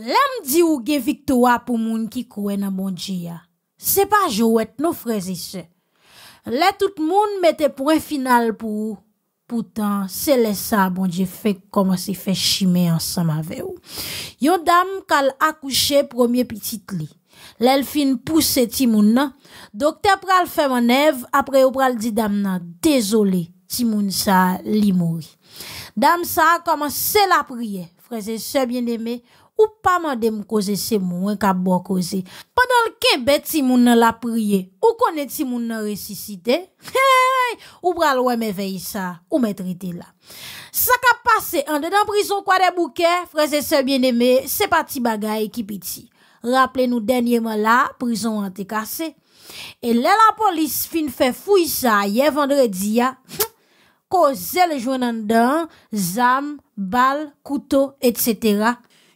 L'homme dit ou une victoire pour moun qui croit nan bon C'est pas jouet nos frères et sœurs. Là tout moun mette point final pour pourtant c'est le ça bon Dieu fait comment c'est fait chimer ensemble avec vous. Une dame a accouché premier petit lit. L'elfine pousse ti moun nan. Docteur pral fait manœuvre après ou pral dit dame désolé ti moun Dame ça commencé la prier. frères et sœurs bien-aimés ou pas mandé me causer c'est moi qui bon causer pendant que bête moun nan la prié, ou connaît ti moun nan ressuscité ou pral m'éveille ça ou maîtrité là ça qu'a passé en dedans prison quoi des bouquets frères et sœurs bien-aimés c'est pas petit bagaille qui petit rappelez-nous dernièrement là prison été cassé et là la police fin fait fouille ça hier vendredi a cause le joint le dedans zam balle, couteau etc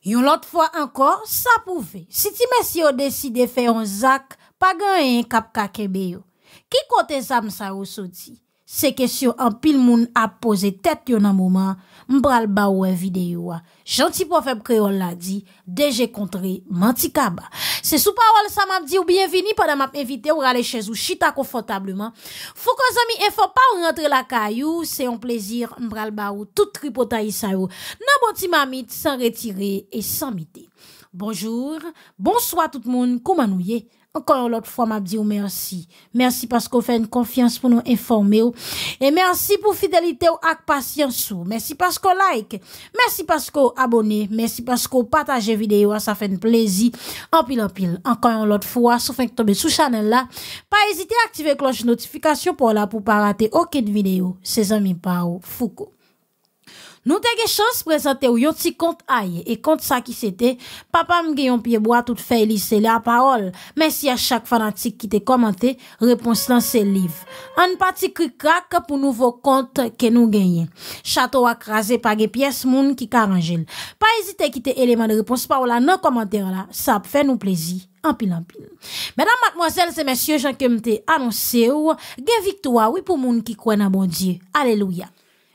Yon lot fwa ankor, sa pou ve. Si ti mè si yo deside fè yon zak, pa gen yon kap kake beyo. Ki kote zan msa yo soti? Se kesyon an pil moun ap pose tet yon an mouman, mbral ba ou evide yowa. Janti pou an feb kreol la di, deje kontre manti kaba. Se sou parol sa mab di ou bienvini padan mab evite ou rale chez ou chita konfotableman. Fou kon zami enfon pa ou rentre la kayou, se yon plezir mbral ba ou tout tripo ta yisa yo. Nan bon ti mamit, san retire et san mite. Bonjour, bonsoit tout moun, kouman ou ye? Encore l'autre fois, m'a dit merci. Merci parce qu'on fait une confiance pour nous informer. Et merci pour fidélité et patience. Merci parce qu'on like. Merci parce qu'on abonnez. Merci parce qu'on partage vidéo. Ça fait un plaisir. En pile, en pile. Encore l'autre fois, sauf que tomber sous channel là. Pas hésiter à activer cloche notification pour là pour pas rater aucune vidéo. C'est amis Pao Foucault. Nou te ge chans prezante ou bon yon ti kont aye E kont sa ki sete Papa mge yon pieboa tout fey lise le a parol Men si a chak fanatik ki te komante Repons lan se liv An pati kri krak pou nouvo kont Ke nou genyen Chato akraze pa ge piyes moun ki karanjel Pa ezite ki te eleman de repons Pa ou la nan komante la Sa ap fe nou plezi Mwenam matmozel se mensyo jan kemte Anonse ou ge viktoua Ou pou moun ki kwen a bon die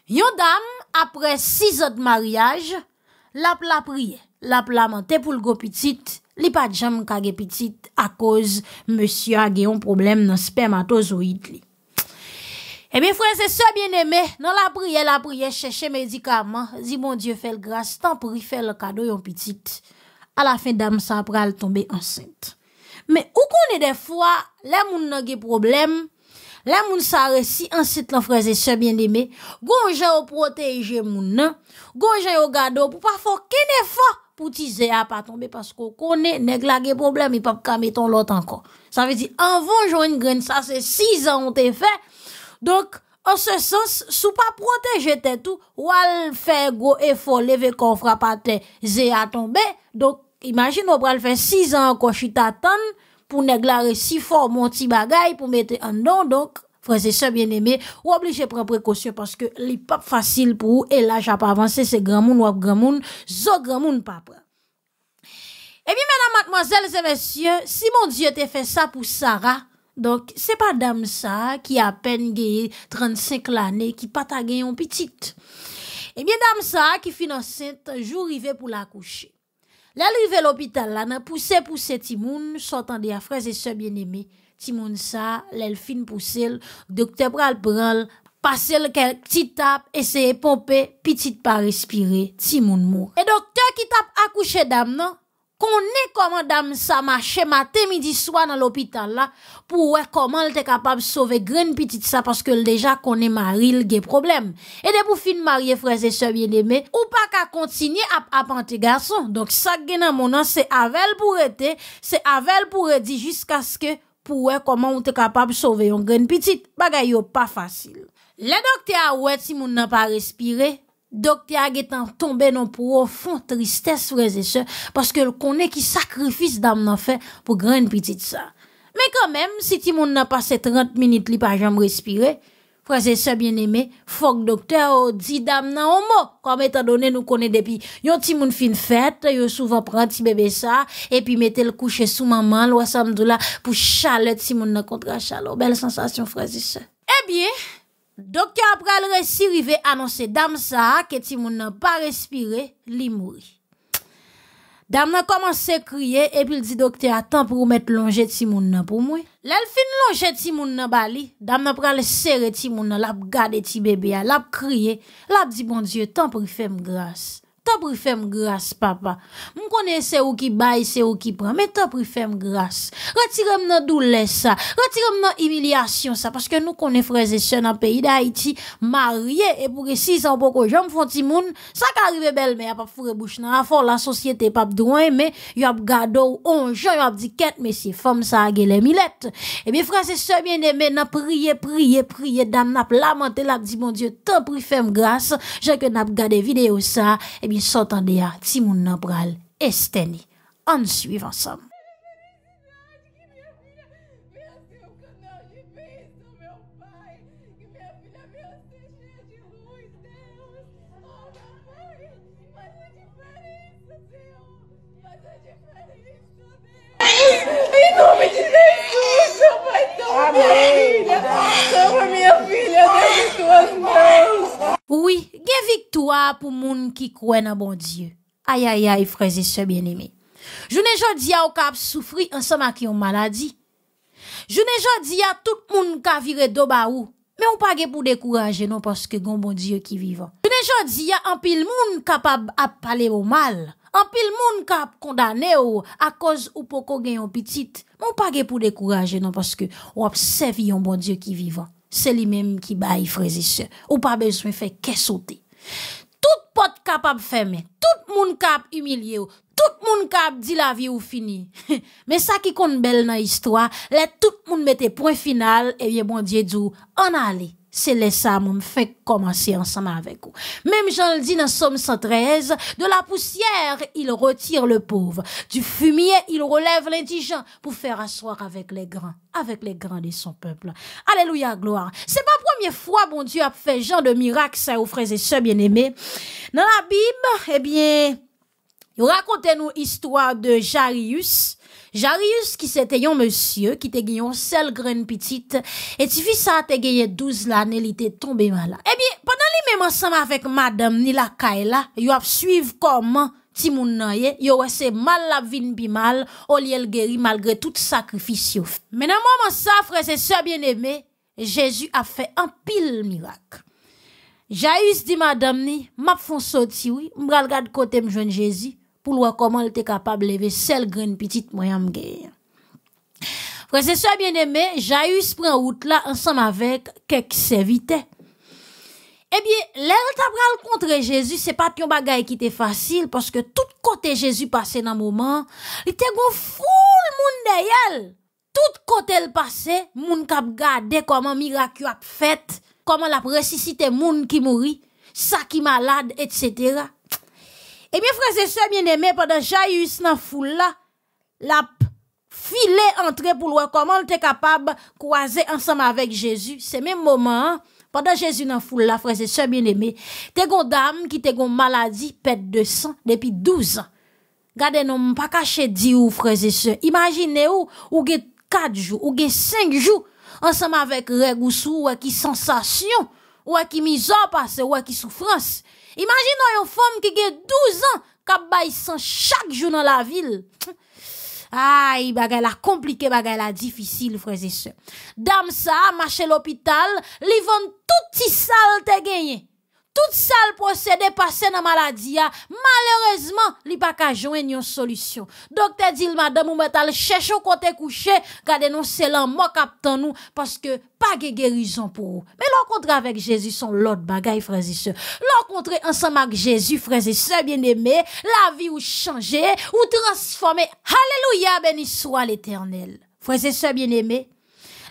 Yon dam apre 6 ot mariage, la plapriye, la plamante pou lgo pitit, li pat jam kage pitit a koz monsi a ge yon problem nan spermatozoid li. E eh mi fwen se so bien eme, nan la priye, la priye, cheche medikaman, zi mon die fel grase, tan priye fel kado yon pitit, a la fin dam sa apre al tombe ansente. Me ou kon e defwa, la moun nan ge problem, Là, moun s'arrête si ensuite la frère est bien-aimé, gonjan au protéger moun nan, gonjan au gado pour pas faire qu'un effort pour tiser à pas tombé. parce qu'on connaît nèg la des problème, il pas mettre l'autre encore. Ça veut dire en vont une graine ça c'est six ans ont fait. Donc en ce sens, sous pas protéger t'es tout, ou al faire gros effort lever qu'on frappe à tombé. Donc imagine on va le faire six ans encore à t'attends pour négler si fort mon petit bagay pour mettre un don. Donc, frères et sœurs bien-aimés, ou obligé prendre précaution parce que les pas facile pour vous et là j'ai pas avancé, c'est grand monde ou grand monde, zo grand monde papa. Eh bien, mesdames, mademoiselles et messieurs, si mon Dieu t'a fait ça pour Sarah, donc c'est pas dame ça qui a à peine gagné 35 l'année, qui pas ta gagné en petite. Eh bien, dame ça qui un jour arrivé pour la coucher à l'hôpital là, nan poussé Timon, timoun, des de et sœurs bien-aimé. Timoun sa, l'elfine fin docteur l, dokte pral pral, passé le kel tape tap, petit pompe, petit pas respirer, timoun mou. Et docteur qui tape accouché d'âme, non connaît comment dame ça marche matin, midi, soir dans l'hôpital là, pour voir comment elle était capable de sauver grande petite ça parce que déjà qu'on y a des problèmes. Et de pour fin marié frères et sœurs bien-aimés, ou pas qu'à continuer à apprendre garçon. Donc ça à mon c'est avel pour être, c'est avel pour dire jusqu'à ce que pour comment on était capable de sauver une grande petite. Bagay yo pas facile. Les docteurs, a ouais si mon n'a pas respiré, Docteur est tombé dans profonde tristesse, frères et parce que connaît qui sacrifice d'âme n'a fait pour grande petite ça. Mais quand même, si tout monde n'a passé 30 minutes, li pas jamais respirer, frères et sœurs bien aimé faut docteur oh, dit d'âme nan un mot. Comme étant donné, nous connaît depuis, yon ti moun fin fête, yon souvent prend ti bébé ça, et puis mettez le coucher sous maman, me doula pour chaleur, ti moun nan contre chaleur, Belle sensation, frères et Eh bien, Docteur après le récit il anonse Dame sa que que moun respiré, pas respiré, li mouri. Dam nan et puis epil di il lonje ti moun pour moi. Là Lel finit longe moun bali, dame le ti moun l'a gade ti bébé, a, l'a crié, bon dieu pour pour me grâce ». te pri fèm grase, papa. Mwen konen se ou ki bay, se ou ki pran, men te pri fèm grase. Rati rem nan doules sa, rati rem nan imilyasyon sa, paske nou konen franses se nan peyi da iti, marye e pou resi sa ou poko jom fonti moun, sa ka arrive bel, men ya pap fure bouch nan afor la sosyete pap drouen, men yo ap gado ou onjon, yo ap di ket mesi fòm sa a gelè milèt. E mi franses se mènen men na priye, priye, priye, dam nap lamentel ap di, mon dieu, te pri fèm grase, jè ke nap gade videyo sa, e mi Sotandéa, s'entendait à, et moun et pral ça. On victoire pour moun qui croit en bon Dieu. Aïe aïe aïe frères et sœurs bien-aimés. Je ne ou au cap souffrir ensemble qui yon maladie. Je ne dit à tout moun ka viré do ou, Mais on pas pour décourager non parce que bon Dieu qui vivant. Je jamais dit à un pile moun capable à parler au mal. en pile moun kap condamné ou a koz ou poko gen yon pas pa pour décourager non parce que ou apsevi yon bon Dieu ki C'est Se li qui ki frères et se. Ou pa bezwen sauter. saute. Tout pot kapab feme, tout moun kap umilye ou, tout moun kap di la vi ou fini. Me sa ki kon bel nan istwa, le tout moun mette pwen final, evye eh moun dje djou, an ale. C'est les on me fait commencer ensemble avec vous. Même Jean le dit dans Somme 113, de la poussière, il retire le pauvre. Du fumier, il relève l'indigent pour faire asseoir avec les grands, avec les grands de son peuple. Alléluia, gloire. C'est la première fois, bon Dieu, a fait genre de ça vous frères et sœurs bien aimé. Dans la Bible, eh bien, Racontez-nous l'histoire de Jarius. Jarius qui c'était un monsieur qui t'a gagné une seule petite et tu vis ça t'a gagné 12 l'année, il était tombé malade. Eh bien, pendant les même ensemble avec madame ni la Kayla, a suivi comment ti moun nan mal la vin pi mal au lieu de guérir malgré tout sacrifice Mais Maintenant moment ça frère c'est ça bien-aimé, Jésus a fait un pile miracle. Jarius dit madame ni, m'a font sorti oui, m'bral de côté m'joine Jésus pour voir comment elle était capable de lever seule grain petite moyenne Frère, c'est ça bien aimé, Jaïus prend route là ensemble avec quelques serviteurs. Eh bien, l'air t'apprend contre Jésus, ce n'est pas un bagaille qui était facile, parce que tout côté Jésus passait dans le moment, il était gon le monde derrière. Tout côté le passé, moun a gade comment miracle a fait, comment il l'a ressuscité monde qui mourit, ça qui malade, etc. Eh bien, frères et sœurs bien-aimés, pendant dans nan foule la filet entrée pour voir comment était capable de croiser ensemble avec Jésus. C'est même moment, hein. pendant Jésus nan foule là, frères et sœurs bien-aimés, te gon dame qui te gon maladie, pète de sang depuis 12 ans. Gardez non pas caché Dieu ou frères et sœurs. Imaginez ou ou gen 4 jours ou gen 5 jours ensemble avec reg ou sou ou qui sensation ou qui mise en passe ou qui souffrance. Imaginez une femme qui a 12 ans, qui a 100 chaque jour dans la ville. Aïe, bagay la compliqué, bagay la difficile, frères et sœurs. Dame ça, marche l'hôpital, li vend tout petit sale te gagné tout sale procédé passé dans la maladie hein, malheureusement li pas ka joindre une solution docteur dit madame ou metal au côté couché gardez nous c'est moi captant nous parce que pas de guérison pour vous. Mais l'encontre avec Jésus sont l'autre bagaille, frères et sœurs. L'encontre ensemble avec Jésus, frères et sœurs bien aimé la vie ou changer, ou transformer. Alléluia, béni soit l'éternel. Frères et sœurs bien-aimés,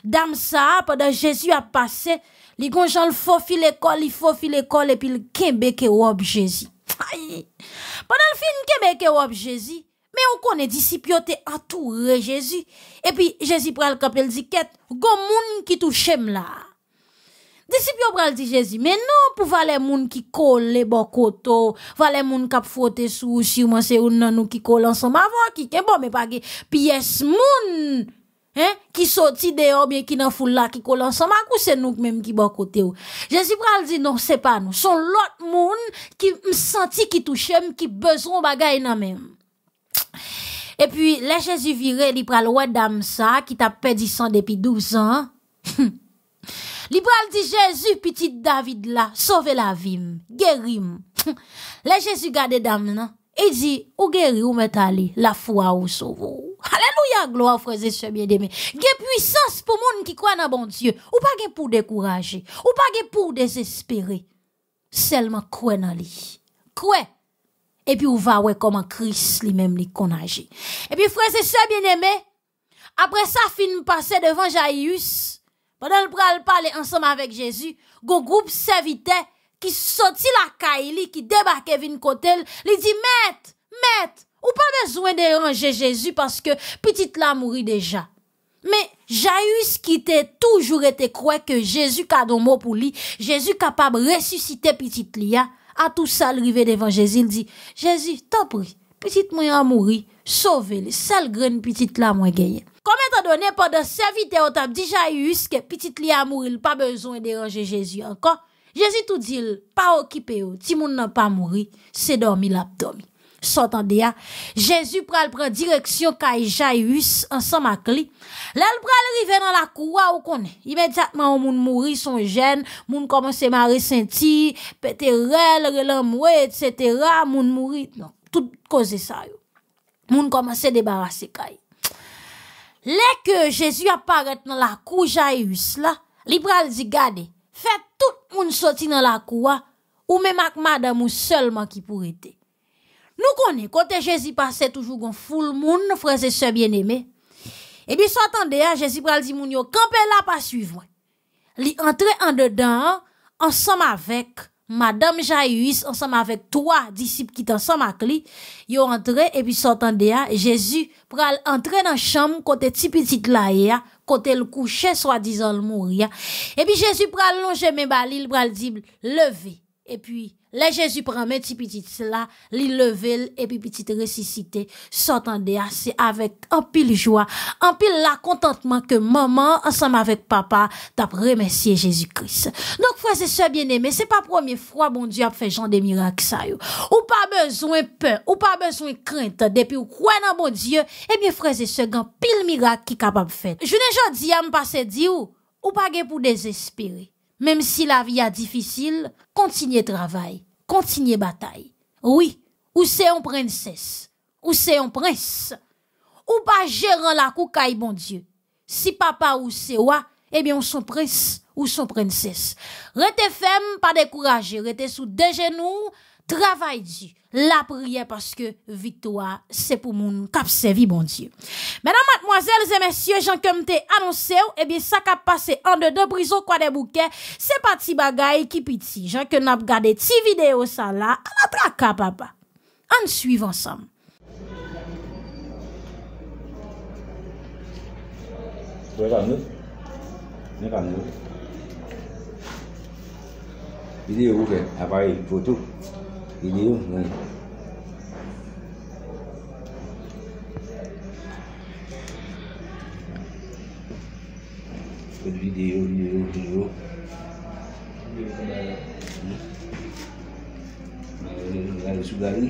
dame ça, pendant Jésus a passé, Li gon jan l'fofi l'école, li filer, l'école, et puis le Québec est wop Jésus. Pendant le film Québec est wop Jésus, mais on connaît à tout entouré Jésus. Et puis, Jésus prend le cap il dit, qu'est-ce moun qui touche là? Disciples pral dit Jésus, mais non, pour valer moun qui colle bon koto, valer moun kap fote sou, si ou c'est ou nan nou qui colle ensemble avant, qui est bon, mais pas pièce moun Hein? qui sorti dehors bien qui n'en foule là qui colle ensemble ma c'est nous même qui à côté Jésus pral dit non c'est pas nous c'est l'autre monde qui me senti qui touche qui besoin bagaille dans même et puis les Jésus viré il pral ouais dame ça qui t'a perdu sang depuis 12 ans Li pral dit Jésus petit David là sauver la vie guéris les Jésus garde dame non et dit, ou guéri ou metali, la foi ou sauve. Alléluia, gloire, frères et sœurs bien-aimés. Gen puissance pour monde qui croit dans bon Dieu. Ou pas gen pour décourager. Ou pas pour désespérer. Seulement croire dans lui. Croit. Et puis, ou va ouais comment Christ lui-même lui qu'on Et puis, frères et sœurs bien-aimés, après ça, fin passé devant Jaïus. Pendant le pral parler ensemble avec Jésus, go groupe s'évitait qui sortit la caille, qui débarque vin côté, lui dit, maître, maître, ou pas besoin de Jésus parce que petite la mourit déjà. Mais, Jaïus qui était toujours été croyait que Jésus a un mot pour lui, Jésus capable de ressusciter petite là hein. à tout ça, arrivé devant Jésus, il dit, Jésus, t'en prie, petite moi a mouru. sauve-le, sale graine petite la moi gagné. Comment t'as donné pendant de au t'as dit Jaïus que petite là a mouru, pas besoin de déranger Jésus encore? Jésus tout dit, pas occupé, si oh, moun n'a pas mouri, c'est dormi l'abdomi. S'entendez ya, ah, Jésus pral prend direction kay Jaius ensemble avec lui. il pral rive dans la cour ah, on est. Immédiatement, moun mouri son gène, moun commence à ressenti, péterel, relamoué, etc. Moun mouri, non, tout cause ça yo. Moun commence à débarrasser kay. Lè que Jésus apparaît dans la cour jaïus là, li pral dit gade, fait tout moun sorti dans la cour ou même avec madame ou seulement qui pourrait être. Nous connaissons côté Jésus passait toujours gon full moun frères et sœurs bien-aimés. Et eh puis s'entendait Jésus pral dit moun yo camper là pas suivre. Li entrer en dedans ensemble avec Madame Jaïus, ensemble avec trois disciples qui ensemble avec lui, yo entré et puis s'entendait Jésus Jésus pral entrer dans chambre côté petit petit là côté le coucher, soi-disant le mourir. Et puis Jésus pral longer mes balles, il pral dire, levez. Et puis, les Jésus prend mes petit petit là, li level et puis petit ressuscité, s'entendait assez avec un pile joie, un pile la contentement que maman, ensemble avec papa, t'a remercié Jésus-Christ. Donc, frères et sœurs bien-aimés, c'est pas première fois, bon Dieu, a fait genre des miracles, ça, yo. Ou pas besoin peur, ou pas besoin crainte, depuis ou quoi dans bon Dieu, et eh bien, frères et sœurs, un pile miracle qui capable fait. Je n'ai jamais dit à me passer dire ou, ou pas pour désespérer. Même si la vie est difficile, continuez travail, continuez bataille. Oui, ou c'est un princesse, ou c'est un prince, ou pas gérant la coucaille bon Dieu. Si papa ou c'est wa, eh bien, on son prince ou son princesse. Rete femme, pas découragé, rete sous deux genoux, Travay di, la priye paske Victoire, se pou moun Kapsevi bon die Menan matmoazel, zemensye, jan kem te anonse ou Ebyen eh sa kap pase an de de brizo Kwa de bouke, se pati bagay Ki piti, jan ke nap gade ti video Sa la, an apra ka papa An suiv ansam Mwen kan bon, nou Mwen bon, kan nou Video ouve, apay votou video của mình cái video video video dari Sugari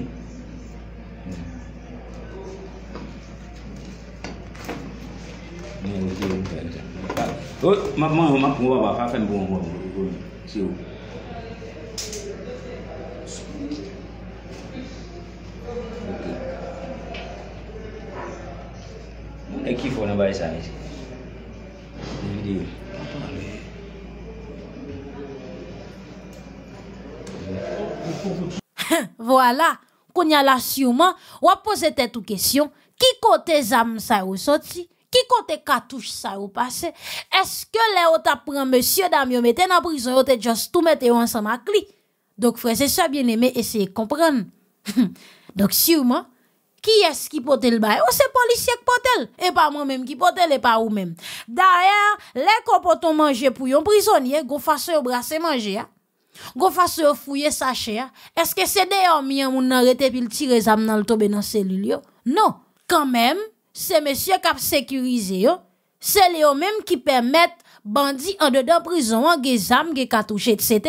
Ôi, mập mơ mập ngua bà phá phân buồn buồn buồn buồn Voilà faut unabali sana ça ici voilà la sûrement on pose tête ou question Qui côté zam sa ou sorti Qui côté katouche sa ou passé est-ce que les ou t'a prend monsieur dame mettre mette en prison ou te juste tout mette ensemble à lui donc frère c'est ça bien aimé de comprendre donc sûrement qui est-ce qui peut le bail? Oh, c'est policier qui porte et pas moi-même qui porte et pas vous-même. D'ailleurs, les comportements manger pour un prisonnier, go façon brasser manger. Hein. Go façon fouiller sachet. Est-ce que c'est hommes qui hein, moun arrêté puis tirer zam dans le tomber dans cellule Non, quand même, c'est monsieur qui a sécurisé C'est les même qui permettent bandits en dedans prison, en hein, des armes, des cartouches, etc.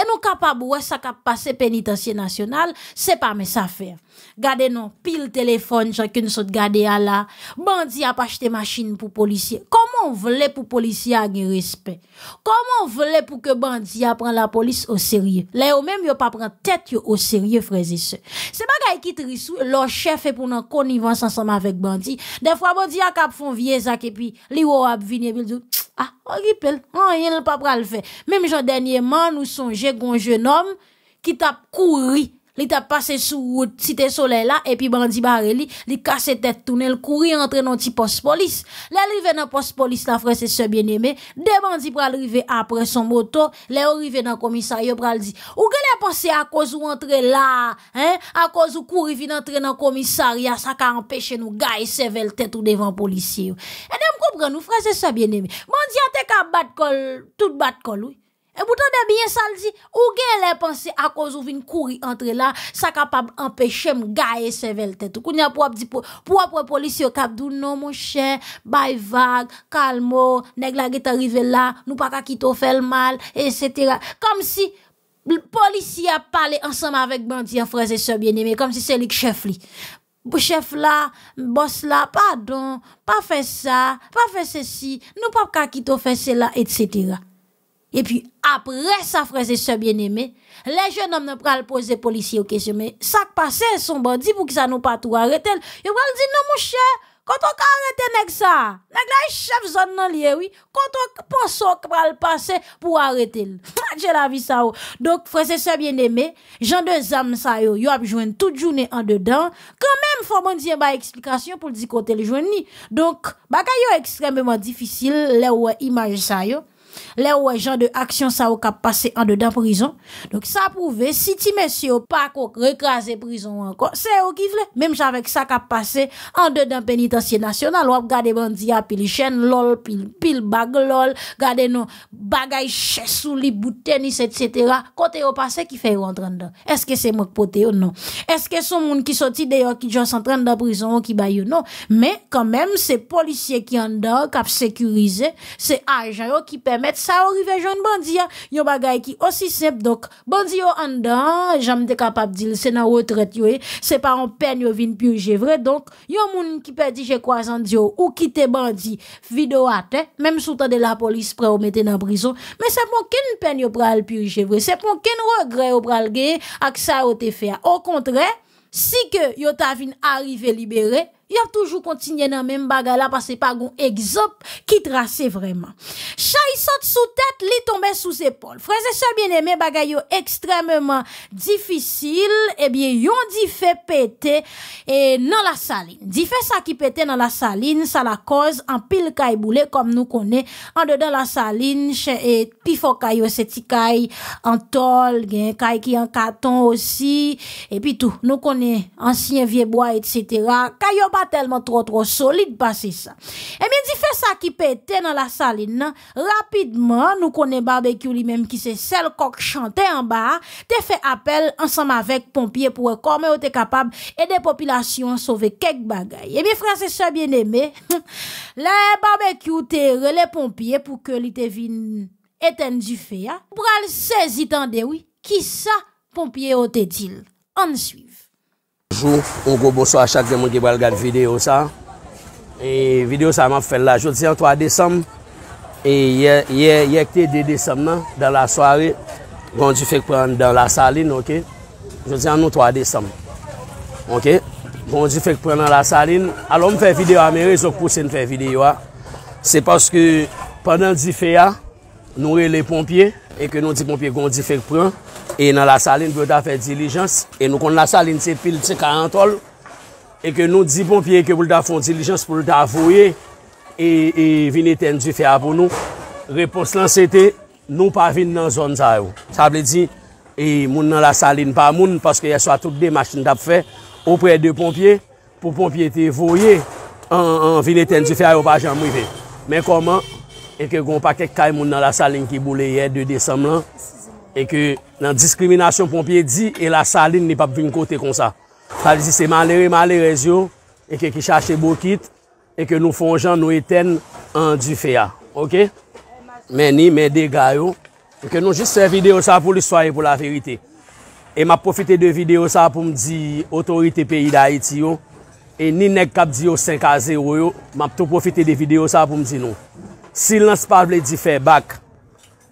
Et nous capables, ouais, ça cap passé pénitencier national, c'est pas mes affaires. Gardez non, pile téléphone, chacune saute garder à la. Bandi a pas acheté machine pour policier. Comment voulez pour policier a respect? Comment voulez pour que bandi a la police au sérieux? Là, ou même yo pas prend tête au sérieux, frère et C'est pas qui trissou, leur chef est pour nan connivence ensemble avec bandi. Des fois, bandi a cap font vieux sac et puis, li ou a dit, ah, on ripel, on y pas le faire. Même j'en dernièrement, nous songeons un jeune homme qui t'a couru li tap pase sou route site sole la, epi mandi bare li, li kase tet tounel, kouri entre nan ti post polis. Le li ve nan post polis la, franse se bien eme, de mandi pral li ve apre son moto, le yo li ve nan komisaryo pral di, ou ge le apose a kouz ou entre la, a kouz ou kouri vi nan tre nan komisaryo, sa ka anpeche nou ga e sevel tet ou devan polisiyo. E dem koupran nou, franse se bien eme, mandi a te ka bat kol, tout bat kol ou, E bouton de biye saldi, ou gen lè panse akouz ou vin kouri antre la, sa kapab empèche mou gae sevel tètou. Koun ya pou ap di pou, pou ap wè polisi yo kapdou, nou moun non, chè, bay vag, kalmò, neg la get arrive la, nou pa kakito fèl mal, et sètera. Kom si polisi a pale ansam avèk bandi an freze sebyen eme, kom si selik chèf li. Bè chèf la, bòs la, padon, pa fè sa, pa fè sèsi, nou pa kakito fè sè la, et sètera. Et puis après ça, frère et sœurs bien aimé les jeunes hommes ne pral poser policiers aux questions, mais ça passe, son bandit pour que ça nous pas tout arrêter. Ils pral dire, non, mon cher, quand on arrête arrêté ça, nèg la chef zone nan lié, oui, quand on pense au pral passer pour arrêter. J'ai la vie ça. Oh. Donc, frère et sœurs bien aimé gens de zam ça yo, yo a joindre toute journée en dedans. Quand même, faut bon dire ba explication pour dire côté le joué ni. Donc, bagay yo extrêmement difficile, les ouais euh, image ça yo. Là où gens de action ça au cap passé en dedans prison. Donc ça prouve si ti monsieur pas recraser prison encore, c'est au qui vle. Même avec ça cap passé en dedans pénitencier national, ou regarde bandi a pile chaîne lol pil pile bag lol, nos bagaille sous les bout tennis etc. Côté au passé qui fait rentrer dedans. Est-ce que c'est moi pote ou non? Est-ce que son monde qui sorti d'ailleurs qui juste en train de prison qui ou non? Mais quand même c'est policiers qui en dedans cap sécurisé, c'est agent qui permet mais ça arriver jeune bandit yon bagay qui aussi simple donc bandit yo en dedans j'aime te capable dire c'est dans retraite yo eh. c'est pas en peine yo vinn purger vrai donc yon moun qui perdit chez croisant dio ou quitter bandit vidéo à hein. même sous temps de la police prêt ou mettre dans prison mais c'est pour qu'une peine yo pral purger vrai c'est pour qu'un regret yo pral gagner avec ça au te faire au contraire si que yo ta vinn libéré Eh yon toujou kontinye nan men bagay la, pas se pa goun egzop, ki trase vreman. Chay sot sou tet, li tombe sou sepol. Freze se bien eme, bagay yo ekstrememan difisil, ebyen yon di fe pete nan la salin. Di fe sa ki pete nan la salin, sa la koz, an pil kay boule, kom nou kone, an dedan la salin, chen et pifo kay yo, seti kay, an tol, gen kay ki an katon osi, epi tou, nou kone, ansyen vieboa, etsetera, kay yo bagay, tellement trop trop solide passer ça. Et eh bien dit fait ça qui pète dans la saline rapidement nous connaissons barbecue lui-même qui c'est celle coq chante en bas, te fait appel ensemble avec pompiers pour comment te capable des population sauver quelques bagages. Et eh bien frère, et bien aimé. le barbecue te les pompiers pour que ils te vienne éteindre du feu. Hein? Pour le saisir oui, qui ça pompier ont-ils Ensuite. Jou, bon, bon, on go bo so a chak de moun ki brel gade videyo sa E videyo sa m ap fèl la Jou diyan 3 Desem E yek te 2 Desem nan Dan la soare Gondi fèk pran dan la salin Jou diyan nou 3 Desem Gondi fèk pran dan la salin A lòm fè videyo a mère Jok pousen fè videyo a Se paske pendant di fè ya Nourè le pompye E ke nou di pompye gondi fèk pran E nan la salin pou da fè dilijans. E nou kon nan la salin se pil tse ka antol. E ke nou di bon pompye ke pou da e, e fè dilijans pou da voye. E vine ten du fè a pou nou. Repons lan se te nou pa vin nan zon zayou. Sa ble di, e moun nan la salin pa moun. Paske ya swa tout de machin da pou fè. Opre de bon pompye. Po bon pompye te voye. An vine ten du fè a ou pa jan mou ve. Men koman e ke goun pa kek kay moun nan la salin ki bou le ye 2 Desem lan. E ke nan diskriminasyon pompier di, e la salin ni pap vin kote kon sa. Sa li si se malere, malere yo, e ke ki chache bokit, e ke nou fonjan nou eten an du feya. Ok? Meni, meni de gaya yo. E ke nou jist se videyo sa pou l'istorye pou la verite. E map profite de videyo sa pou mdi otorite peyi da iti yo. E ni neg kap di yo 5 a 0 yo, map tou profite de videyo sa pou mdi nou. Silans pa ble di fe bak,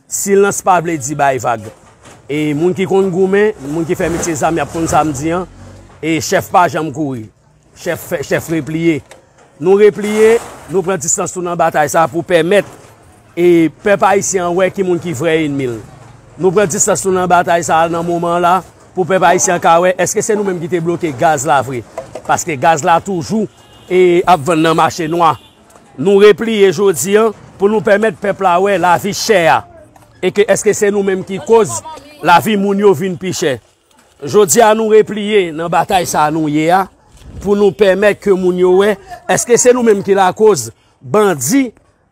Sil nan se pa ble di bay vag E moun ki kont goumen Moun ki fe mit se zam yap kon samdi an E chef pa jam kouri Chef repliye Nou repliye nou pren distansou nan batay sa Pou pemet E pepa isi an we ki moun ki vre in mil Nou pren distansou nan batay sa Nan mouman la Pou pepa isi an ka we Eske se nou menm ki te bloke gaz la vre Paske gaz la toujou E ap ven nan mache noa Nou repliye jodi an Pou nou pemet pepla we la vi chè ya Eke eske se nou menm ki koz la vi moun yo vin piche. Jodi an nou repliye nan batay sa an nou ye a. Pou nou peme ke moun yo we. Eske se nou menm ki la koz bandi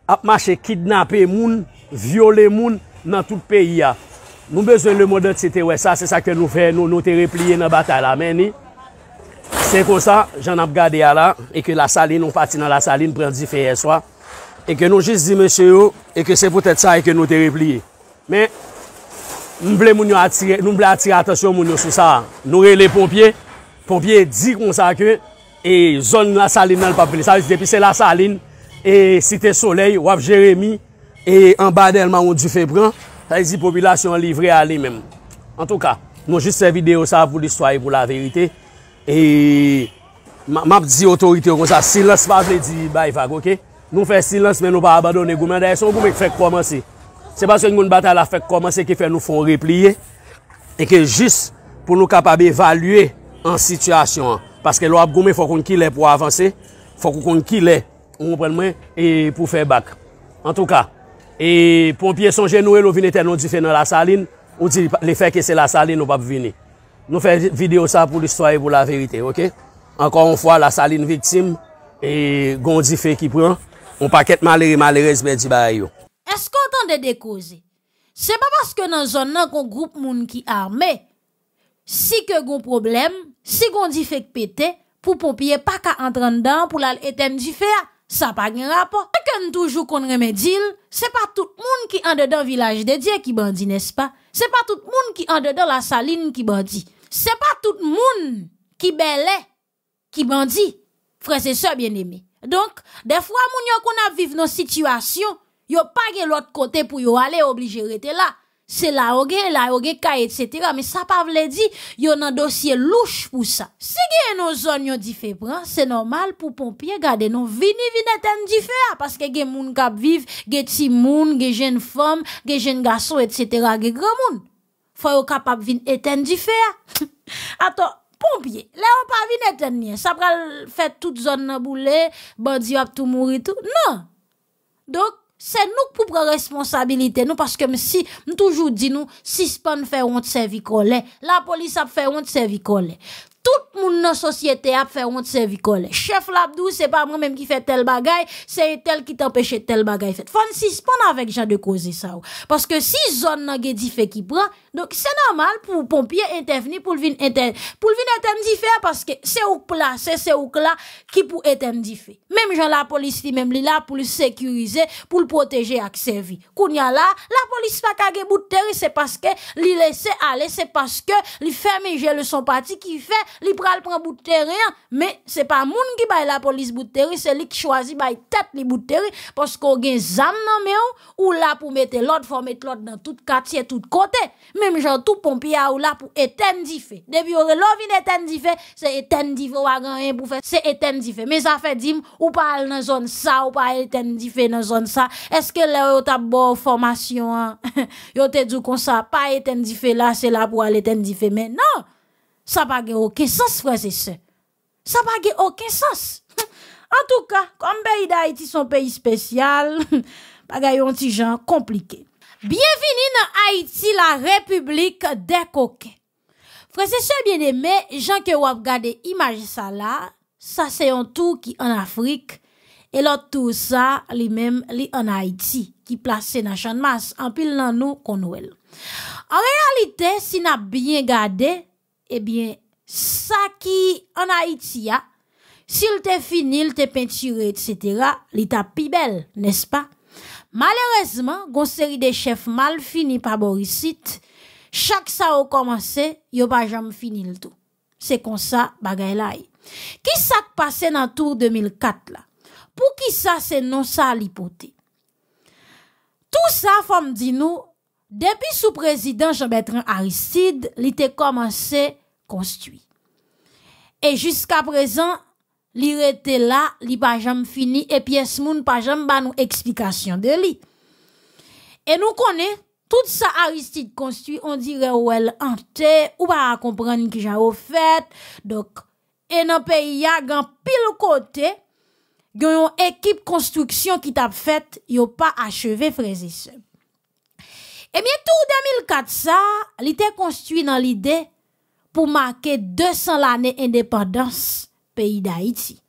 ap mache kidnapé moun, viole moun nan tout peyi a. Nou bezon le modot si te we sa. Se sa ke nou fe nou, nou te repliye nan batay la meni. Se konsa, jan ap gade ya la. Eke la salin, nou pati nan la salin prendi feye swa. Eke nou jist di monsi yo, eke se potet sa eke nou te repliye. Men, nou mble moun yo atire, nou mble atire atasyon moun yo sou sa, nou re le pompye, pompye di konsakre, e zon la salin nan l papili. Sa, depi se la salin, e site soley, wap Jeremy, e an badel man ou di febran, sa e zi populasyon livre a li men. En tou ka, nou jist se video sa voul istoye pou la verite, e map di otorite kon sa, silens pa vle di bayfak, ok? Nou fe silens men nou pa abadone goumen, dey son goumen fe koman si. Se baske yon bata la fek koman se ke fe nou fon repliye, e ke jis pou nou kapab evalue an situasyon an. Paske lo ap gome fokon ki le pou avanse, fokon ki le, ou mwen pren mwen, e pou fe bak. En tou ka, e pompye sonje nou e nou vine ten nou di fe nan la saline, ou di le fe ke se la saline nou pap vine. Nou fe video sa pou l'istorye pou la verite, ok? Ankon ou fwa la saline viktim, e gondi fe ki pran, ou paket malere malere zbe di bayo. Est-ce qu'on tente de décoser? C'est pas parce que dans une zone, qu'on groupe moun qui armé. Si que gon problème, si gon dit fait pété, pour pompier pas qu'à entrer dedans, pour l'éteindre du fer, ça pas gen rapport. Et toujours qu'on remédie, c'est pas tout moun qui en dedans village de Dieu qui bandit, n'est-ce pas? C'est pas tout moun qui en dedans la saline qui bandit. C'est pas tout moun qui belle qui bandit. frère et sœurs bien-aimés. Donc, des fois, moun yon qu'on a vivre nos situations, Yo pas de l'autre côté pour yo aller obligé rester là. C'est là ou gen, là yo gen et etc. Mais ça pas vle dit, yo nan dossier louche pour ça. Si gen nos zones yo di c'est normal pour pompier garder non vini vini ten di parce que gen moun kap viv, gen ti moun, gen jeune femme, gen jeune garçon, etc. gen grand moun. Faut yo capable vin éteindre di Attends, pompier, là on pas vin éteindre ça pral fait toute zone nan boulet, bandi ap tout mourir tout. Non. Donc c'est nous pour prendre responsabilité, nous, parce que si, nous toujours dit nous, si fait honte, c'est La police a fait honte, c'est Tout le monde dans la société a fait honte, c'est collé. Chef Labdou, c'est pas moi-même qui fait tel bagaille c'est tel qui t'empêche tel bagaille fait. si suspendre avec gens de causer ça, Parce que si zone n'a dit fait qui prend, donc, c'est normal pour pompiers intervenir, pour le vin pour le vin parce que c'est où placé, c'est où là, qui pour intervenir. Même gens la police li même li là pour le sécuriser, pour le protéger quand y a là, la police pas kage bout de terre, c'est parce que li laisse aller, c'est parce que li ferme j'ai le son parti qui fait, li pral prend bout de terre, hein. mais c'est pas moun qui bail la police bout de terre, c'est lui qui choisit bail tête li bout de terre, parce qu'on gen zam nan mais ou là pour mettre l'autre, faut mettre l'autre dans tout quartier, tout côté. Mais même genre tout pompier ou là pour éteindre depuis on relovin éteindre c'est éteindre ou pour faire c'est éteindre mais ça fait dim ou pas dans zone ça ou pas éteindre dans zone ça est-ce que là t'as bon formation hein? yo te dit comme ça pas éteindre là c'est là pour aller éteindre mais non ça pas gain aucun sens frère c'est ça ça pas gain aucun sens en tout cas comme pays d'Haïti son pays spécial bagaille un petit genre compliqué Bienvenue dans Haïti, la République des coquins. Frère, c'est bien aimé, Jean que vous regardez l'image ça là, ça c'est un tout qui en Afrique, et l'autre tout ça, lui-même, en Haïti, qui placé dans champ de masse, en pile dans nous, En réalité, si a bien gardé, eh bien, ça qui en Haïti s'il te fini, il te peinture, etc., il t'a plus belle, n'est-ce pas? Malheureusement, gon série de chefs mal finis par Borisite. chaque ça au commencé, yo pas jamais fini le tout. C'est comme ça bagay Qui ça passé dans tour 2004 là? Pour qui ça c'est non ça l'hypothèse? Tout ça femme dit nous depuis sous président Jean-Bertrand Aristide, il commencé construit. Et jusqu'à présent, li rete la, li pa jam fini, epi es moun pa jam ban ou eksplikasyon de li. E nou konen, tout sa aristide konstuit, on dire ou el ante, ou pa a kompran ni ki jan ou fet, dok, eno pe yagan pil kote, gyo yon ekip konstruksyon ki tap fet, yo pa acheve freze se. E mien tou 2004 sa, li te konstuit nan li de, pou make 200 lane independans, pays d'Haïti.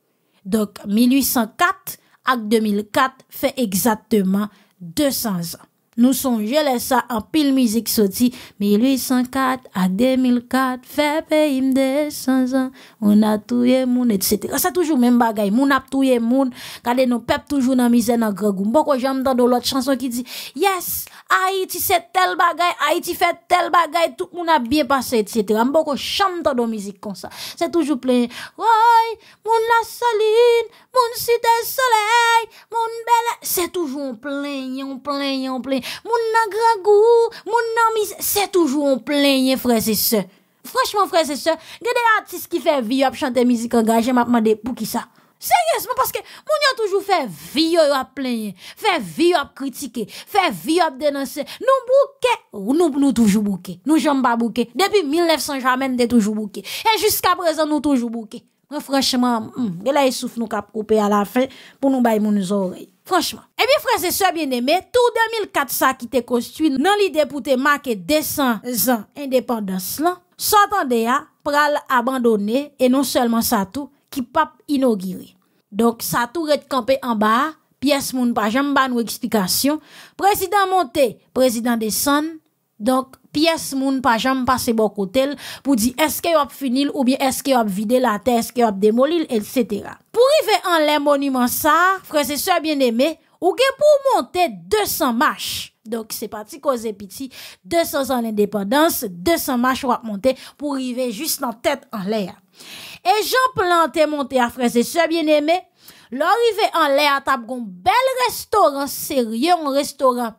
Donc 1804 à 2004 fait exactement 200 ans. Nous songeons les ça en pile musique sorti 1804 à 2004 fait payer de 200 ans on a tout moun, etc. c'est toujours même bagaille mon a tout moun. gardez nos peuples toujours dans la misère dans grand goût beaucoup j'aime dans l'autre chanson qui dit yes Haïti c'est tel bagaille Haïti fait tel bagaille tout moun a bien passé etc. cetera beaucoup j'aime dans la musique comme ça c'est toujours plein oui mon la saline mon cité soleil mon belle c'est toujours plein plein plein mon grand goût moun nan c'est toujours on plaigné frère et ça. Franchement frère et Gè des artistes qui fait vie, chanter musique engagée, m'a demandé pour qui ça. Sérieusement, parce que moun yon toujours fait vie, à a plaigné, fait vie, yon critiquer critiqué, fait vie, yon dénoncer Nous bouquet, nous, nous toujours bouquet, nous jambes pas bouquet. Depuis 1900, jamais de toujours bouquet. Et jusqu'à présent, nous toujours bouquet. Franchement, mm, là, il souffles nous cap couper à la fin pour nous bailler mon oreilles. Franchement. Eh bien, frère, et ça, bien aimé. Tout 2004 ça qui te construit dans l'idée pour te marquer 200 ans indépendance, là sotan hein, à pral abandonné et non seulement ça tout, qui pas inauguré. Donc, ça tout est en en pièce pièce moun pa jamais ban ou Président Président monte, Président desan, donc, pièce moun pa jamais passe bon côté pour dire est-ce que a fini ou bien est-ce que a vidé la terre est-ce que a démoli etc. Pour arriver en l'air, monument, ça frères et sœurs bien aimé ou bien pour monter 200 marches donc c'est parti cause petit 200 ans indépendance, 200 marches va monter pour arriver juste en tête en l'air et Jean Planté monté à frères et sœurs bien-aimés l'arrivée en l'air t'a un bel restaurant sérieux un restaurant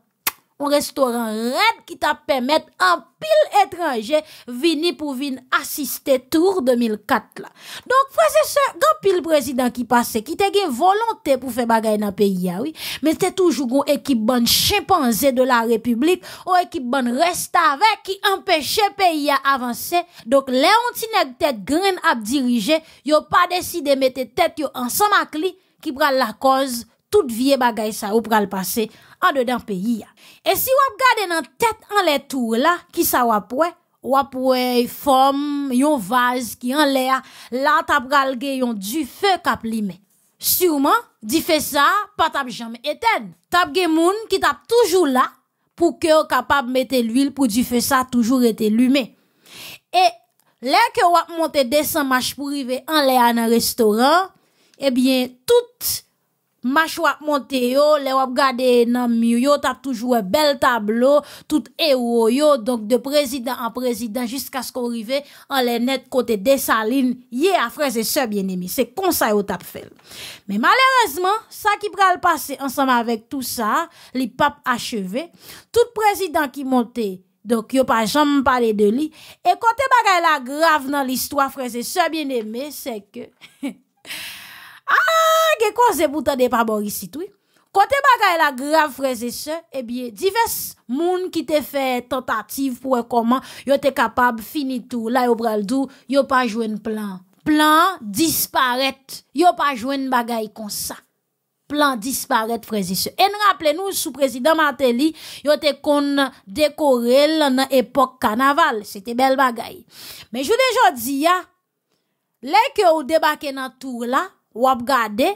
un restaurant red qui t'a permis un pile étranger vini pour venir assister tour 2004 là. Donc frère c'est ce grand pile président qui passait qui t'a volonté pour faire bagaille dans pays ah oui, mais c'était toujours une équipe bonne chimpanzé de la République ou équipe bonne reste avec qui empêchait pays avancer. Donc Léontine tête graine à diriger, yo pas décidé mettre tête yo ensemble avec lui qui prend la cause toute vie bagaille, ça vous le en dedans pays. Et si vous regardez dans la tête, en les là, qui ça vous prend Vous avez une forme, une vase qui est en l'air, là, vous avez du feu qui est allumé. Sûrement, du feu ça, vous ne jamais éteindre. Vous avez des gens qui sont toujours là, pour que vous soyez capable de mettre l'huile, pour du feu ça, toujours étant allumé. Et là, que vous montez, descend marchez pour y en l'air dans un restaurant, eh bien, tout... Mache wap monte yo, le wap gade nan myo, tap toujou e bel tablo, tout e woyo, donk de prezident an prezident, jiska sko rive, an le net kote desaline, ye a freze se bien eme, se konsay wap tap fel. Men malerazman, sa ki pral pase ansanman vek tout sa, li pap acheve, tout prezident ki monte, donk yo pa jom mpale de li, e kote bagay la grav nan listwa freze se bien eme, se ke... Aaaa, ah, ge kon ze boutan de pa bor isi tou. Kote bagay la grav freze se, ebye, divers moun ki te fe tentative pou e koman, yo te kapab finitou, la yo bral dou, yo pa jwen plan. Plan disparet. Yo pa jwen bagay kon sa. Plan disparet freze se. En rappele nou sou prezident Martelly, yo te kon dekorel nan epok kanaval. Sete bel bagay. Men jwou dejo di ya, le ke ou debake nan tour la, ou ap gade,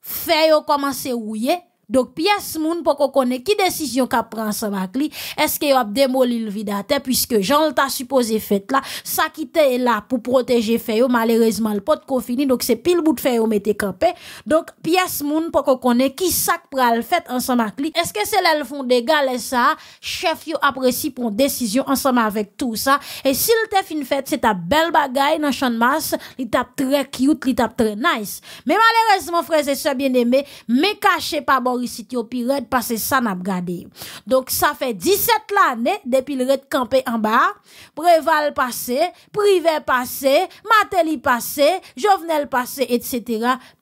fè yo commencer ouye, donc, pièce, moun, pour qu'on connaît qui décision qu'a pris ensemble avec est-ce qu'il a démoli le terre puisque Jean l'a supposé fait là, ça quitter est là pour protéger faito malheureusement, le pot fini donc c'est pile bout de mais mette campé. Donc, pièce, moun, pour qu'on connaît qui sac prend le fait en avec est-ce que c'est là le fond d'égale ça, chef, yo apprécie pour une décision ensemble avec tout ça, et s'il t'a fait une fête, c'est ta belle bagaille dans champ masse, il t'a très cute, il t'a très nice. Mais malheureusement, frères et sœurs bien aimé, mais cachez pas bon, yo au red parce ça n'a pas gardé. Donc ça fait 17 l'année depuis le red campé en bas, Préval passé, Privé passé, Mateli passé, Jovenel passé etc.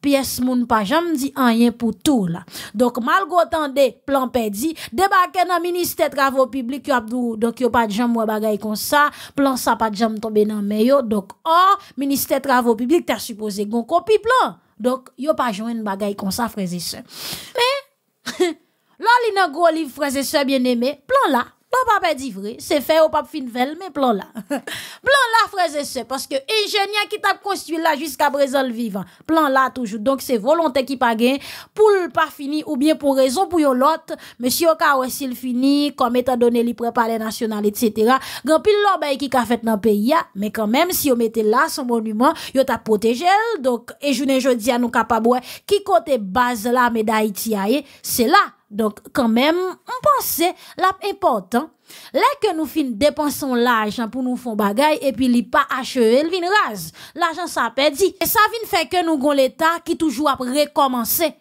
pièce moun pas jamais dit rien pour tout là. Donc malgré tant de plan perdu, débarqué dans ministère travaux publics yo abdou, donc yo pas de jambe bagay comme ça, plan ça pas de jambe tomber dans meyo. Donc oh, ministère travaux publics t'a supposé gon copie plan. Donc, yo pas joué une bagaille comme ça, frères Mais, Là, il y bien aimé plan là. Bon, papa dit vrai, c'est fait au pape fin mais plan là. plan là, frère et soeur, parce que ingénieur qui t'a construit là jusqu'à présent le vivant. Plan là toujours. Donc, c'est volonté qui pas pour le pas fini ou bien pour raison pour l'autre. Monsieur Okawe s'il fini, comme étant donné les nationales, national, etc. Grand pile l'obéi qui a fait dans le pays, mais quand même, si on mettait là son monument, yo t'a protégé. Donc, et je ne dis à nous capables qui côté base là, mais d'Haïti, eh, c'est là. Donc, quand même, on pensait l'important. Là que nous fin dépensons l'argent pour nous faire choses et puis li pas achevé, vin rase. L'argent ça Et ça vient fait que nous avons l'État qui toujours a recommencer.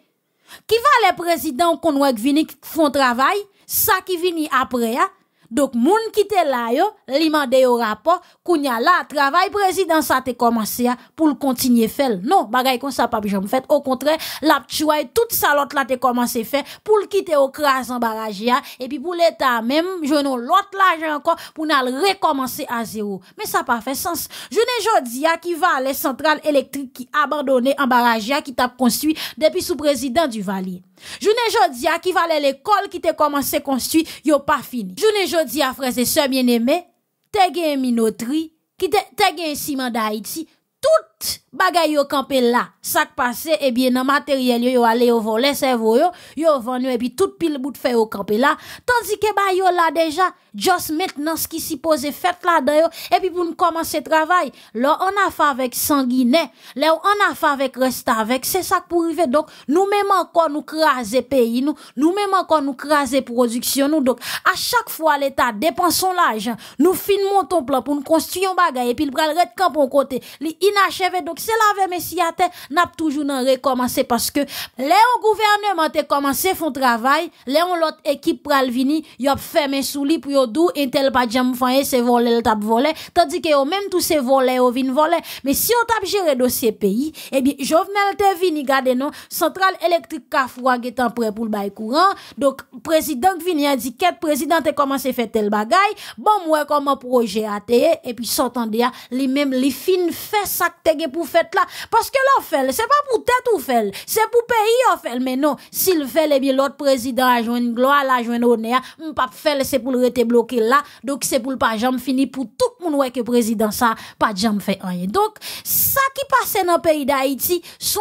Qui va les présidents qu'on nous vini font travail, ça qui vient après, hein? Donc, moun qui te là, yo, li mande yo rapport, kounya la, travail président ça te commencé hein, pour le continuer faire. Non, bagay comme ça, pas fait. Au contraire, la ça toute sa l'autre là te commencé faire pour le quitter au crase en barrage hein. et puis pour l'État même, je non l'autre l'argent encore pour n'al recommencer à zéro. Mais ça pas fait sens. Je jamais dit a qui va la centrale électrique qui abandonné en barrage hein, qui t'a construit depuis sous président du Valier. Journée à qui valait l'école qui t'est commencé construit, y'a pas fini. Journée à frères et sœurs bien-aimés, t'es gagné minoterie, qui t'es gagné ciment d'Haïti, tout bagay yo kampe la, sak eh bien nan matériel yo yo au yo vole, cerveau yo, yo vendu et eh puis tout pile bout fe yo kampe la, tandis que ba yo la déjà just maintenant ce qui pose fait là dedans et eh puis pour nous commencer travail là on a fait avec sanguiné là on a fait avec reste avec c'est ça pour arriver donc nous même encore nous craser pays nous nous même encore nous craser production nous donc à chaque fois l'état dépensons l'argent nous fin ton plan pour nous construire un bagage et puis le bras camp au côté li inachevé donc, c'est donc se à te, n'a toujours nan recommencé parce que les gouvernement te commencé font travail, le yon lot équipe pral vini, y a fermé sous pou pour dou, pa djam fanyen se vole le tap vole, tandis ke au même tout se vole au vin vole, mais si on tap dossier pays eh bien jovenel te vini gade non, centrale électrique kafoua getan pre pou pour bay courant donc président vini a dit ket, président te commencé fait tel bagay, bon comment un projet a et puis puis de ya, li même li fin ça sakte pour faire là parce que l'on fait c'est pas pour tête ou fait c'est pour pays ou hein, fait mais non s'il fait les eh bien l'autre président a joué une gloire la joué honneur on pas faire c'est pour le bloqué là donc c'est pour le pas jamais fini pour tout le monde que président ça pas jamais fait rien donc ça qui passe dans le pays d'Haïti sont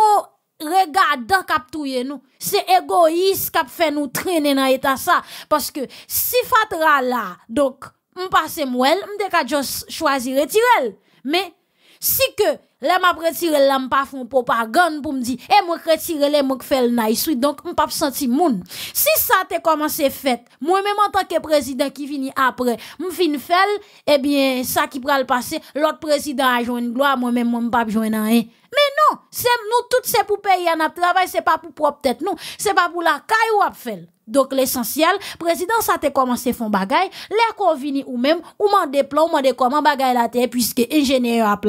regardant cap nous c'est égoïste cap fait nous traîner dans état ça parce que si fatra là donc on passe moi choisi on choisir retirer mais si que Lè m ap retire lè m pa foun po pa gan pou m di. E m wèk retire lè m wèk fèl nay. Soui, donk m pap santi moun. Si sa te komanse fèt, mwen mèm an tanke prezident ki vini apre, m vini fèl, ebyen eh sa ki pral pase, lòt prezident a jouni gloa, mwen m m pap jounan e. Mè nou, nou tout se pou pey an ap travay, se pa pou prop tèt nou. Se pa pou lakay wap fèl. Donk l'esensyel, prezident sa te komanse fon bagay, lè kon vini ou mèm, ou m an deplan, ou m an dekoman bagay la tè, pwiske engenye ap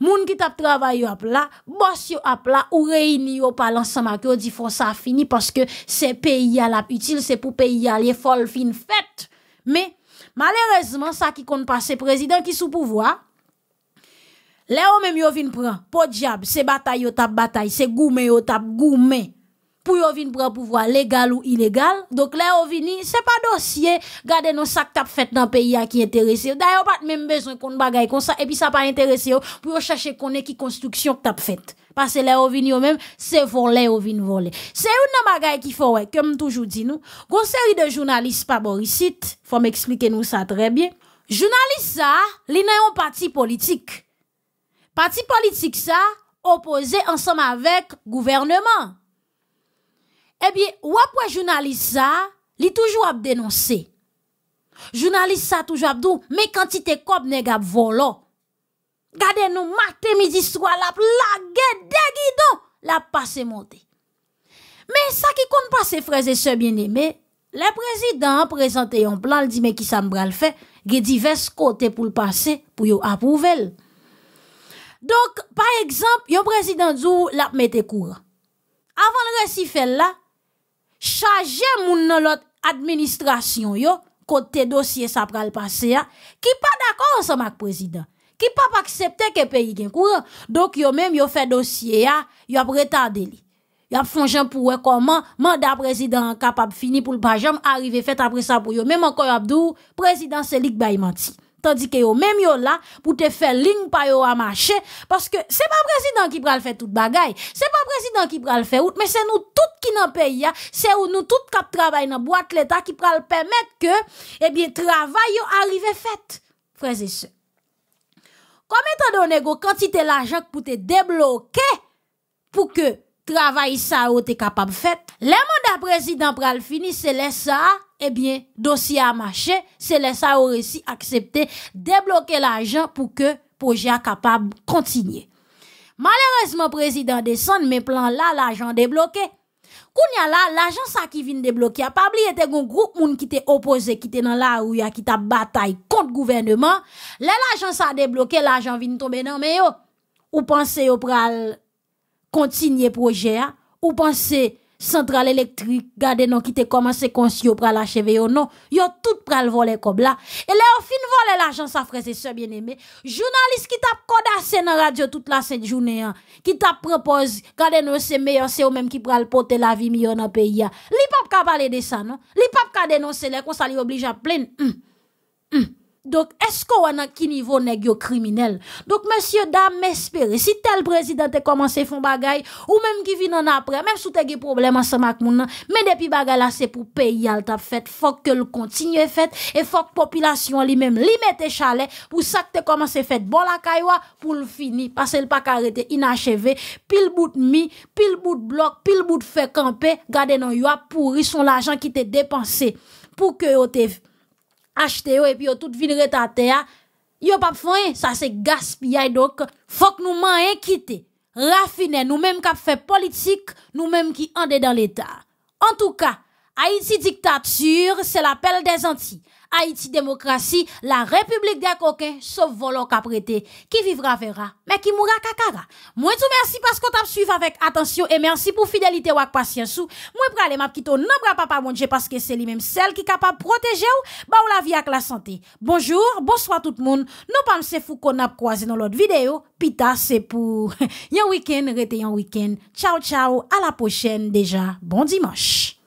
Moun ki tap travay yo ap la, bos yo ap la, ou reyni yo palan sa makro di fon sa afini paske se peyi al ap util, se pou peyi al ye fol fin fet. Me, malerezman sa ki kon pa se prezident ki sou pouvo a, le omen yo vin pran, po diab, se batay yo tap batay, se goume yo tap goume. pour yon vin prendre pouvoir légal ou illégal. Donc là, yon vini, c'est pas dossier, gardez nos sacs tap fait dans pays à qui intéressé. D'ailleurs, pas même besoin qu'on bagaille comme ça, et puis ça pas intéressé pour yon chercher qu'on est qui construction tap fait. Parce que là, on vini même, c'est voler, yon vin voler. C'est une bagaille qui faut, ouais, comme toujours dit nous. Une série de journalistes pas boricite, faut m'expliquer nous ça très bien. Journaliste ça, li nan parti politique. Parti politique ça, opposé ensemble avec gouvernement. Ebi, eh wapwe jounalisa, li toujou ap denonsi. Jounalisa toujou ap dou, me kantite kop ne gap volo. Gade nou mate midi swal ap, la ge degido, la pase monte. Me sa ki kon pase freze se bien eme, le prezident prezente yon plan, li di me ki sa mbral fe, ge divers kote pou l'pase pou yo ap ouvel. Donk, pa ekzamp, yon prezident djou, la ap mete koura. Avan l resifel la, chaje moun nan lot administrasyon yo, kote dosye sa pral pase ya, ki pa dakon sa mak prezident, ki pa pa aksepte ke peyi gen kouran, dok yo men yo fe dosye ya, yo ap retade li, yo ap fonjen pou wekoman, manda prezident an kapap fini pou l bajem, arrive fet apre sa pou yo, men man kon yo abdou, prezident selik bayi manti. tandi ke yo mèm yo la pou te fè ling pa yo amache, paske se pa prezidant ki pral fè tout bagay, se pa prezidant ki pral fè out, mè se nou tout ki nan peyi ya, se ou nou tout kap trabay nan boite l'Etat ki pral pèmèt ke, ebyen, eh trabay yo arrive fèt. Frèze se. Koumè tan donè go, kantite la jok pou te deblokè, pou ke trabay sa ou te kapab fèt. Le manda prezidant pral finis se lè sa a, Ebyen, eh dosi a mache se lesa ou resi aksepte debloke l'ajan pou ke proje a kapab kontinye. Malerezman prezident de son, men plan la l'ajan debloke. Koun ya la, l'ajan sa ki vin debloke a pabli ete goun group moun ki te opose, ki te nan la ou ya ki ta batay kont gouvernement. Le l'ajan sa debloke, l'ajan vin tombe nan me yo. Ou panse yo pral kontinye proje a, ou panse... centrale électrique, gardez non qui te commence à conscient pour l'achever ou non, yon tout le voler comme là. Et là, au fin voler l'argent, sa frère, c'est bien aimé. Journaliste qui t'a codassé dans la radio toute la cette journée, hein, qui t'a propose, gardez non c'est meilleur, c'est eux même qui le porter la vie mieux dans pays pays. Li pap ka parler de ça, non? Li pap ka dénoncer les ça les oblige à plein. Hum. Donc, est-ce qu'on a qui niveau nèg criminel? Donc, monsieur, dame, espérez, si tel président a commencé font bagay, ou même qui vient en après, même si t'as des problèmes ensemble avec moun, mais depuis bagay là, c'est pour payer al t'a fait, faut que le continue fait, et faut que population lui-même, li mette chalet, pour ça que t'as commencé fait bon la kaywa, pour le finir, parce que le pas arrêté inachevé, pile bout de mi, pile bout de bloc, pile bout de fait camper, garder non, yo pourri son l'argent qui t'est dépensé, pour que yo te achete yo, puis yo tout vin retate ya, yo pap fin, ça se gaspillay donc faut que man yon nous rafine nous-mêmes kap fait politique, nous-mêmes qui en dans l'État. En tout cas, Haïti dictature, c'est l'appel des Antilles. Haïti démocratie, la République des coquins, sauf volant caprété. Qui vivra verra, mais qui mourra kakara. Moi tout merci parce qu'on t'a suivi avec attention et merci pour fidélité ou patience. Moi pralé m'a quitté nombre papa mon parce que c'est lui-même celle qui est capable de protéger ou, bah ou la vie avec la santé. Bonjour, bonsoir tout le monde. Non pas fou qu'on a croisé dans l'autre vidéo. Pita c'est pour un week-end, rete un week-end. Ciao ciao, à la prochaine déjà. Bon dimanche.